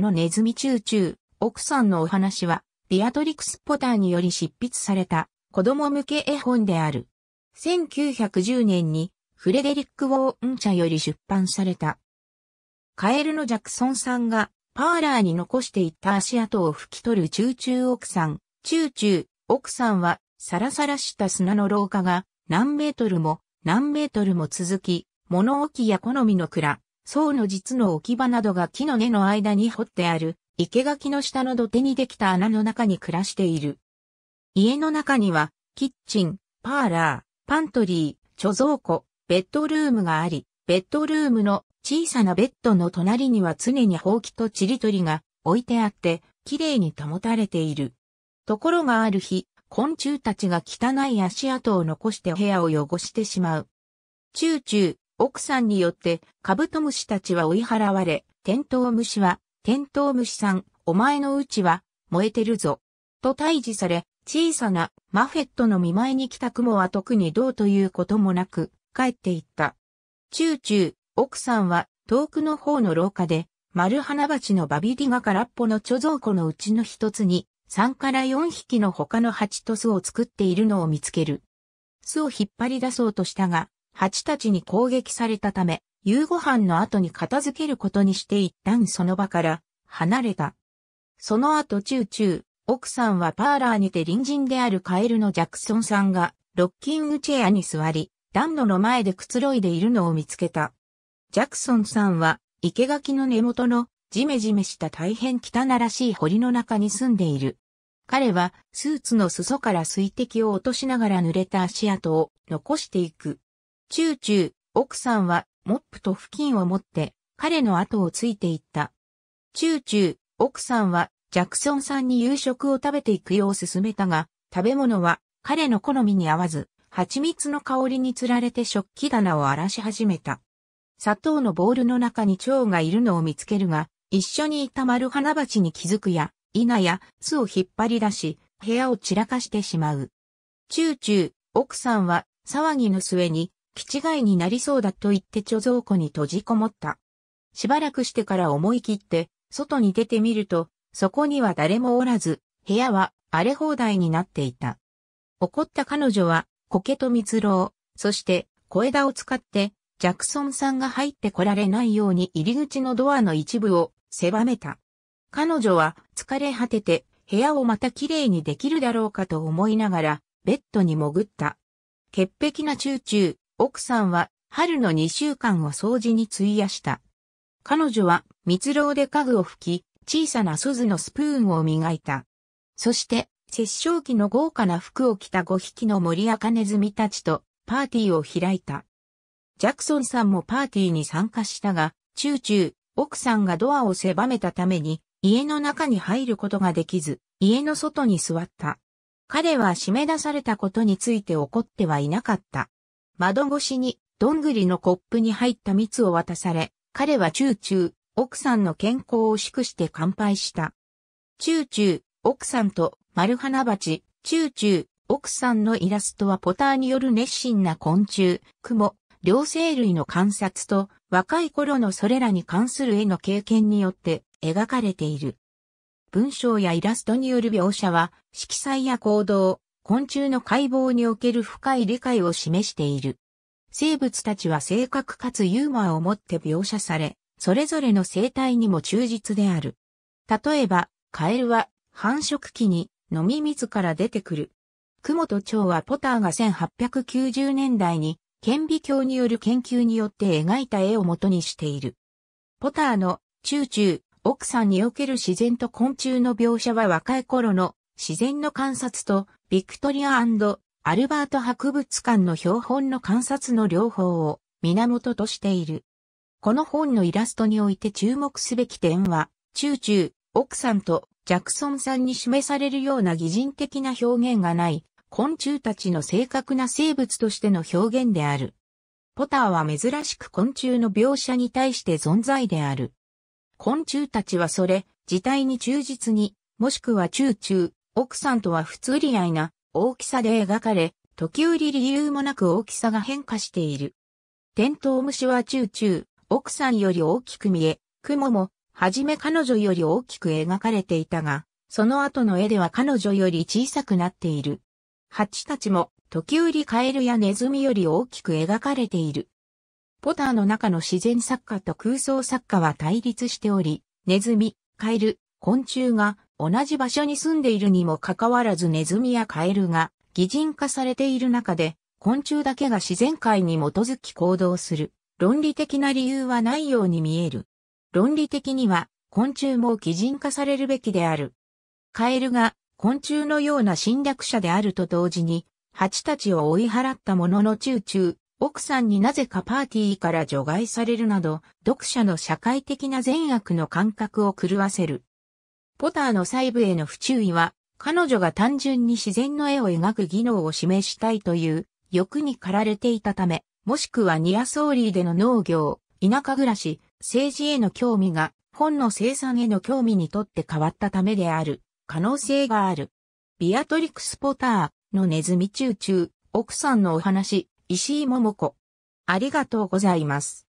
のネズミチューチュー、奥さんのお話は、ビアトリクス・ポターにより執筆された子供向け絵本である。1910年にフレデリック・ウォーンャより出版された。カエルのジャクソンさんがパーラーに残していった足跡を拭き取るチューチュー奥さん。チューチュー奥さんはサラサラした砂の廊下が何メートルも何メートルも続き、物置や好みの蔵、層の実の置き場などが木の根の間に掘ってある、生垣の下の土手にできた穴の中に暮らしている。家の中には、キッチン、パーラー、パントリー、貯蔵庫、ベッドルームがあり、ベッドルームの小さなベッドの隣には常にほうきとちりとりが置いてあって、きれいに保たれている。ところがある日、昆虫たちが汚い足跡を残して部屋を汚してしまう。チューチュー、奥さんによってカブトムシたちは追い払われ、テントウムシは、テントウムシさん、お前のうちは燃えてるぞ。と退治され、小さなマフェットの見舞いに来た雲は特にどうということもなく帰っていった。チューチュー、奥さんは遠くの方の廊下で丸花鉢のバビリが空っぽの貯蔵庫のうちの一つに3から4匹の他の蜂と巣を作っているのを見つける。巣を引っ張り出そうとしたが、蜂たちに攻撃されたため、夕ご飯の後に片付けることにして一旦その場から離れた。その後中中、奥さんはパーラーにて隣人であるカエルのジャクソンさんがロッキングチェアに座り、暖炉の前でくつろいでいるのを見つけた。ジャクソンさんは生垣の根元のジメジメした大変汚らしい堀の中に住んでいる。彼はスーツの裾から水滴を落としながら濡れた足跡を残していく。チューチュー、奥さんは、モップと布巾を持って、彼の後をついていった。チューチュー、奥さんは、ジャクソンさんに夕食を食べていくよう勧めたが、食べ物は、彼の好みに合わず、蜂蜜の香りにつられて食器棚を荒らし始めた。砂糖のボウルの中に蝶がいるのを見つけるが、一緒にいた丸花鉢に気づくや、稲や、巣を引っ張り出し、部屋を散らかしてしまう。チューチュー、奥さんは、騒ぎの末に、気違いになりそうだと言って貯蔵庫に閉じこもった。しばらくしてから思い切って、外に出てみると、そこには誰もおらず、部屋は荒れ放題になっていた。怒った彼女は、苔と蜜蝋、そして小枝を使って、ジャクソンさんが入ってこられないように入り口のドアの一部を狭めた。彼女は疲れ果てて部屋をまた綺麗にできるだろうかと思いながらベッドに潜った。潔癖なチューチュー、奥さんは春の2週間を掃除に費やした。彼女は蜜蝋で家具を拭き、小さな鈴のスプーンを磨いた。そして、殺生機の豪華な服を着た5匹の森赤ネズミたちとパーティーを開いた。ジャクソンさんもパーティーに参加したが、チューチュー、奥さんがドアを狭めたために、家の中に入ることができず、家の外に座った。彼は締め出されたことについて怒ってはいなかった。窓越しに、どんぐりのコップに入った蜜を渡され、彼はチューチュー、奥さんの健康を祝して乾杯した。チューチュー、奥さんと丸花鉢、チューチュー、奥さんのイラストはポターによる熱心な昆虫、蜘蛛、両生類の観察と若い頃のそれらに関する絵の経験によって描かれている。文章やイラストによる描写は色彩や行動、昆虫の解剖における深い理解を示している。生物たちは正確かつユーモアを持って描写され、それぞれの生態にも忠実である。例えば、カエルは繁殖期に飲み水から出てくる。モと蝶はポターが1890年代に顕微鏡による研究によって描いた絵を元にしている。ポターの中中奥さんにおける自然と昆虫の描写は若い頃の自然の観察とビクトリアアルバート博物館の標本の観察の両方を源としている。この本のイラストにおいて注目すべき点は、中中、奥さんとジャクソンさんに示されるような擬人的な表現がない、昆虫たちの正確な生物としての表現である。ポターは珍しく昆虫の描写に対して存在である。昆虫たちはそれ、自体に忠実に、もしくは中中、奥さんとは不釣り合いな大きさで描かれ、時折理由もなく大きさが変化している。テントウムシはチューチュー、奥さんより大きく見え、雲も、はじめ彼女より大きく描かれていたが、その後の絵では彼女より小さくなっている。蜂たちも、時折カエルやネズミより大きく描かれている。ポターの中の自然作家と空想作家は対立しており、ネズミ、カエル、昆虫が同じ場所に住んでいるにもかかわらずネズミやカエルが擬人化されている中で、昆虫だけが自然界に基づき行動する。論理的な理由はないように見える。論理的には昆虫も擬人化されるべきである。カエルが昆虫のような侵略者であると同時に、蜂たちを追い払ったものの中中、奥さんになぜかパーティーから除外されるなど、読者の社会的な善悪の感覚を狂わせる。ポターの細部への不注意は、彼女が単純に自然の絵を描く技能を示したいという欲に駆られていたため、もしくはニアソーリーでの農業、田舎暮らし、政治への興味が本の生産への興味にとって変わったためである可能性がある。ビアトリクス・ポターのネズミ中中、奥さんのお話、石井桃子。ありがとうございます。